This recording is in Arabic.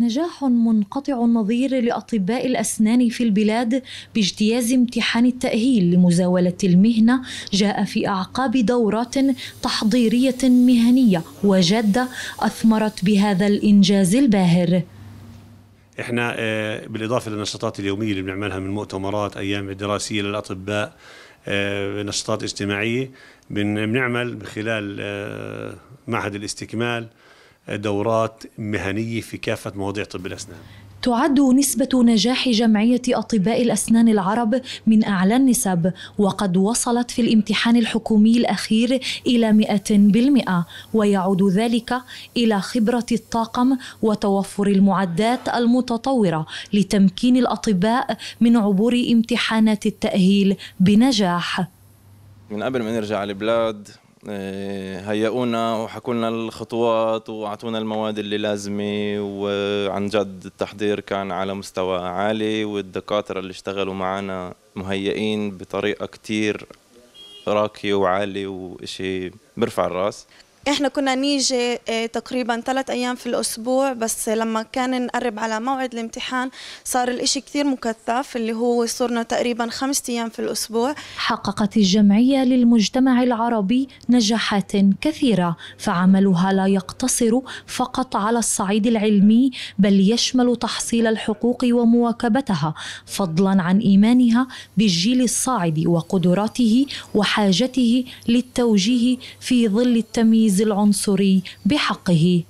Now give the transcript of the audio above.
نجاح منقطع النظير لاطباء الاسنان في البلاد باجتياز امتحان التاهيل لمزاوله المهنه جاء في اعقاب دورات تحضيريه مهنيه وجاده اثمرت بهذا الانجاز الباهر احنا آه، بالاضافه للنشاطات اليوميه اللي بنعملها من مؤتمرات ايام دراسيه للاطباء آه، نشاطات اجتماعيه بنعمل من خلال آه، معهد الاستكمال دورات مهنية في كافة مواضيع طب الأسنان تعد نسبة نجاح جمعية أطباء الأسنان العرب من أعلى النسب وقد وصلت في الامتحان الحكومي الأخير إلى 100% ويعود ذلك إلى خبرة الطاقم وتوفر المعدات المتطورة لتمكين الأطباء من عبور امتحانات التأهيل بنجاح من قبل ما نرجع على البلاد آه، هيئونا وحكوا لنا الخطوات واعطونا المواد اللي لازمه وعن جد التحضير كان على مستوى عالي والدكاتره اللي اشتغلوا معنا مهيئين بطريقه كتير راقيه وعالي وإشي بيرفع الراس احنا كنا نيجي آه، تقريبا ثلاث ايام في الاسبوع بس لما كان نقرب على موعد الامتحان صار الاشي كثير مكثف اللي هو صرنا تقريبا خمس ايام في الاسبوع حققت الجمعيه للمجتمع العربي نجاحات كثيره فعملها لا يقتصر فقط على الصعيد العلمي بل يشمل تحصيل الحقوق ومواكبتها فضلا عن ايمانها بالجيل الصاعد وقدراته وحاجته للتوجيه في ظل التمييز العنصري بحقه